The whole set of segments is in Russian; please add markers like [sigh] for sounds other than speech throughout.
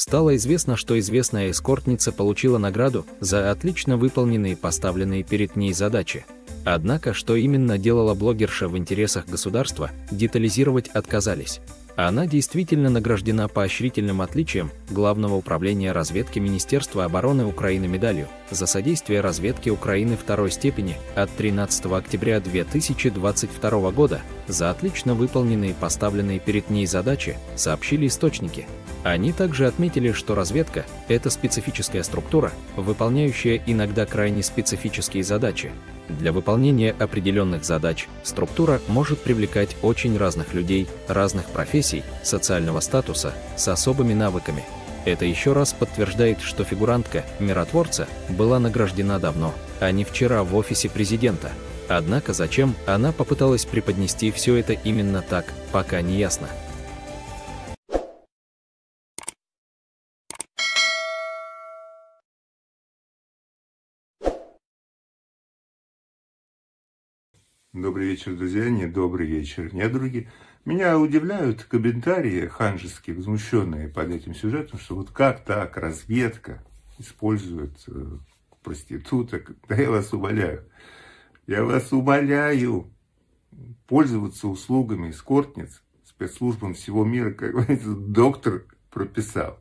Стало известно, что известная эскортница получила награду за отлично выполненные поставленные перед ней задачи. Однако, что именно делала блогерша в интересах государства, детализировать отказались. Она действительно награждена поощрительным отличием Главного управления разведки Министерства обороны Украины медалью за содействие разведке Украины второй степени от 13 октября 2022 года за отлично выполненные поставленные перед ней задачи, сообщили источники. Они также отметили, что разведка – это специфическая структура, выполняющая иногда крайне специфические задачи. Для выполнения определенных задач структура может привлекать очень разных людей, разных профессий, социального статуса, с особыми навыками. Это еще раз подтверждает, что фигурантка миротворца была награждена давно, а не вчера в офисе президента. Однако зачем она попыталась преподнести все это именно так, пока не ясно. Добрый вечер, друзья. Не добрый вечер, не други. Меня удивляют комментарии ханжеские, возмущенные под этим сюжетом, что вот как так разведка использует э, проституток. Да я вас умоляю. Я вас умоляю пользоваться услугами эскортниц спецслужбам всего мира, как говорится, доктор прописал.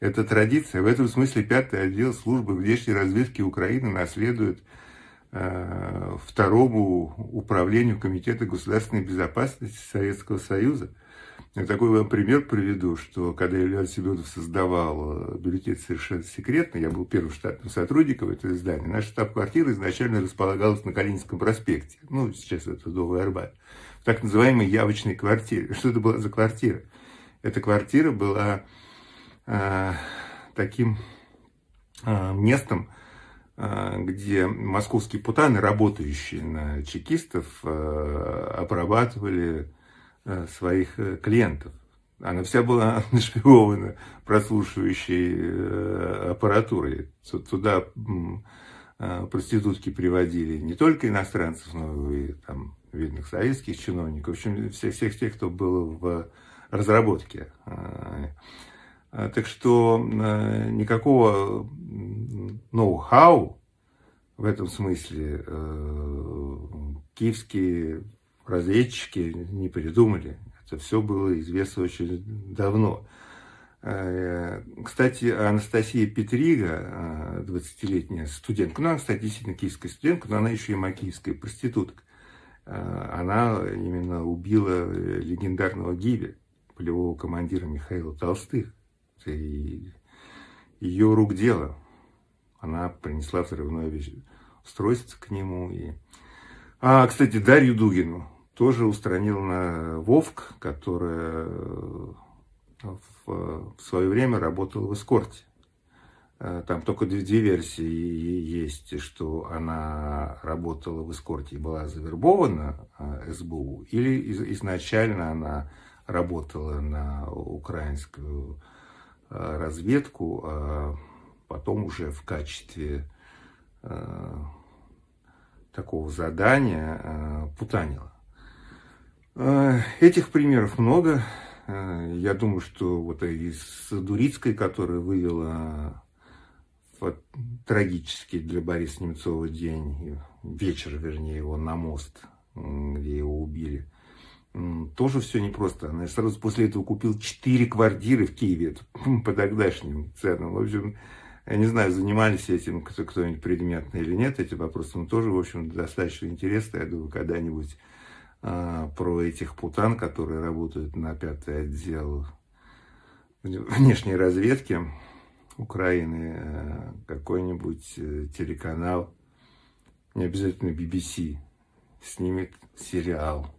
Это традиция. В этом смысле пятый отдел службы внешней разведки Украины наследует Э, второму управлению Комитета государственной безопасности Советского Союза. Я такой вам пример приведу, что когда Илья Семенов создавал э, бюллетень совершенно секретно, я был первым штатным сотрудником этого издания, наша штаб-квартира изначально располагалась на Калининском проспекте, ну, сейчас это Новый Арбат, в так называемой явочной квартире. Что это была за квартира? Эта квартира была э, таким э, местом, а, где московские путаны, работающие на чекистов, э, обрабатывали э, своих э, клиентов. Она вся была [laughs] нашпигована прослушивающей аппаратурой. Туда а, проститутки приводили не только иностранцев, но и там, видных советских чиновников, в общем, всех, всех тех, кто был в разработке. А, так что никакого ноу-хау в этом смысле э, киевские разведчики не придумали. Это все было известно очень давно. Э, кстати, Анастасия Петрига, 20-летняя э, студентка, ну, она, кстати, действительно киевская студентка, но она еще и макиевская проститутка. Э, она именно убила легендарного Гиви, полевого командира Михаила Толстых. Это ее рук дело она принесла взрывное устройство к нему. И... А, кстати, Дарью Дугину тоже устранил на Вовк, которая э, в свое время работала в эскорте. Э, там только две версии есть, что она работала в эскорте и была завербована э, СБУ, или изначально она работала на украинскую разведку, а потом уже в качестве э, такого задания э, путанила. Э, этих примеров много. Э, я думаю, что вот из Дурицкой, которая вывела э, в трагический для Бориса Немцова день, вечер, вернее, его на мост, где его убили, тоже все непросто. Она сразу после этого купил 4 квартиры в Киеве по тогдашним ценам. В общем, я не знаю, занимались этим кто-нибудь предметно или нет, этим вопросом тоже, в общем, достаточно интересно. Я думаю, когда-нибудь а, про этих путан, которые работают на пятый отдел внешней разведки Украины, а, какой-нибудь э, телеканал, не обязательно BBC, снимет сериал